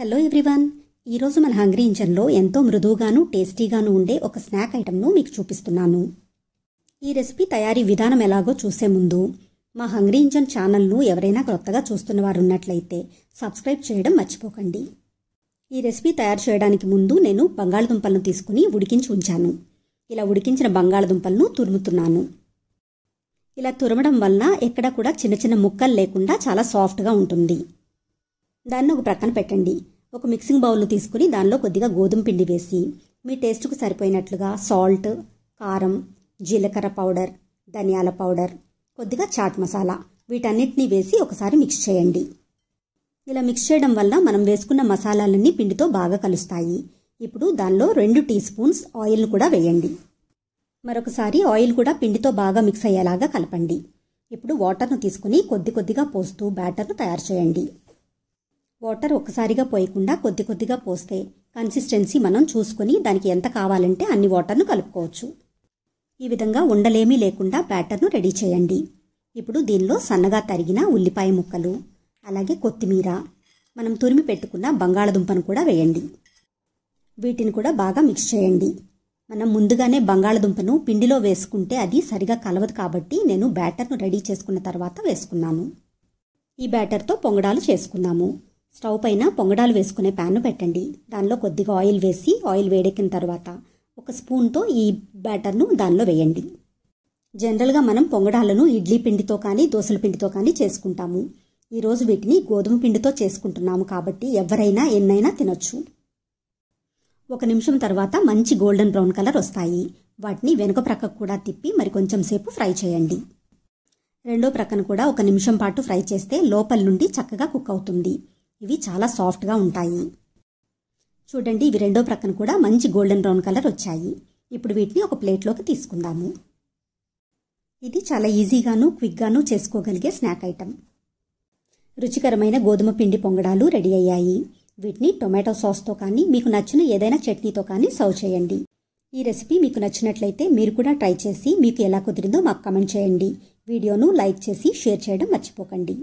hello everyone ఈరోజు మన hungry ఇంజన్లో ఎంతో మృదువుగాను టేస్టీగాను ఉండే ఒక స్నాక్ ఐటెంను మీకు చూపిస్తున్నాను ఈ రెసిపీ తయారీ విధానం ఎలాగో చూసే ముందు మా హంగ్రీ ఇంజన్ ఛానల్ను ఎవరైనా కొత్తగా చూస్తున్న వారు ఉన్నట్లయితే సబ్స్క్రైబ్ చేయడం మర్చిపోకండి ఈ రెసిపీ తయారు చేయడానికి ముందు నేను బంగాళదుంపలను తీసుకుని ఉడికించి ఉంచాను ఇలా ఉడికించిన బంగాళదుంపలను తురుముతున్నాను ఇలా తురమడం వల్ల ఎక్కడ కూడా చిన్న చిన్న ముక్కలు లేకుండా చాలా సాఫ్ట్గా ఉంటుంది దాన్ని ఒక ప్రక్కన పెట్టండి ఒక మిక్సింగ్ బౌల్ తీసుకుని దానిలో కొద్దిగా గోధుమ పిండి వేసి మీ టేస్ట్కు సరిపోయినట్లుగా సాల్ట్ కారం జీలకర్ర పౌడర్ ధనియాల పౌడర్ కొద్దిగా చాట్ మసాలా వీటన్నిటిని వేసి ఒకసారి మిక్స్ చేయండి ఇలా మిక్స్ చేయడం వల్ల మనం వేసుకున్న మసాలాలన్నీ పిండితో బాగా కలుస్తాయి ఇప్పుడు దానిలో రెండు టీ స్పూన్స్ ఆయిల్ను కూడా వేయండి మరొకసారి ఆయిల్ కూడా పిండితో బాగా మిక్స్ అయ్యేలాగా కలపండి ఇప్పుడు వాటర్ను తీసుకుని కొద్ది కొద్దిగా పోస్తూ బ్యాటర్ను తయారు చేయండి వాటర్ ఒకసారిగా పోయకుండా కొద్ది కొద్దిగా పోస్తే కన్సిస్టెన్సీ మనం చూసుకొని దానికి ఎంత కావాలంటే అన్ని వాటర్ను కలుపుకోవచ్చు ఈ విధంగా ఉండలేమీ లేకుండా బ్యాటర్ను రెడీ చేయండి ఇప్పుడు దీనిలో సన్నగా తరిగిన ఉల్లిపాయ ముక్కలు అలాగే కొత్తిమీర మనం తురిమి పెట్టుకున్న బంగాళదుంపను కూడా వేయండి వీటిని కూడా బాగా మిక్స్ చేయండి మనం ముందుగానే బంగాళదుంపను పిండిలో వేసుకుంటే అది సరిగా కలవదు కాబట్టి నేను బ్యాటర్ను రెడీ చేసుకున్న తర్వాత వేసుకున్నాను ఈ బ్యాటర్తో పొంగడాలు చేసుకున్నాము స్టవ్ పైన పొంగడాలు వేసుకునే ప్యాన్ను పెట్టండి దానిలో కొద్దిగా ఆయిల్ వేసి ఆయిల్ వేడెక్కిన తర్వాత ఒక స్పూన్తో ఈ బ్యాటర్ను దానిలో వేయండి జనరల్గా మనం పొంగడాలను ఇడ్లీ పిండితో కానీ దోశల పిండితో కానీ చేసుకుంటాము ఈరోజు వీటిని గోధుమ పిండితో చేసుకుంటున్నాము కాబట్టి ఎవరైనా ఎన్నైనా తినొచ్చు ఒక నిమిషం తర్వాత మంచి గోల్డెన్ బ్రౌన్ కలర్ వస్తాయి వాటిని వెనుక ప్రక్కకు కూడా తిప్పి మరి కొంచెం సేపు ఫ్రై చేయండి రెండో ప్రక్కన కూడా ఒక నిమిషం పాటు ఫ్రై చేస్తే లోపల నుండి చక్కగా కుక్ అవుతుంది ఇవి చాలా సాఫ్ట్గా ఉంటాయి చూడండి ఇవి రెండో ప్రక్కన కూడా మంచి గోల్డెన్ బ్రౌన్ కలర్ వచ్చాయి ఇప్పుడు వీటిని ఒక ప్లేట్లోకి తీసుకుందాము ఇది చాలా ఈజీగాను క్విక్గాను చేసుకోగలిగే స్నాక్ ఐటమ్ రుచికరమైన గోధుమ పిండి పొంగడాలు రెడీ అయ్యాయి వీటిని టొమాటో సాస్తో కానీ మీకు నచ్చిన ఏదైనా చట్నీతో కానీ సర్వ్ చేయండి ఈ రెసిపీ మీకు నచ్చినట్లయితే మీరు కూడా ట్రై చేసి మీకు ఎలా కుదిరిందో మాకు కమెంట్ చేయండి వీడియోను లైక్ చేసి షేర్ చేయడం మర్చిపోకండి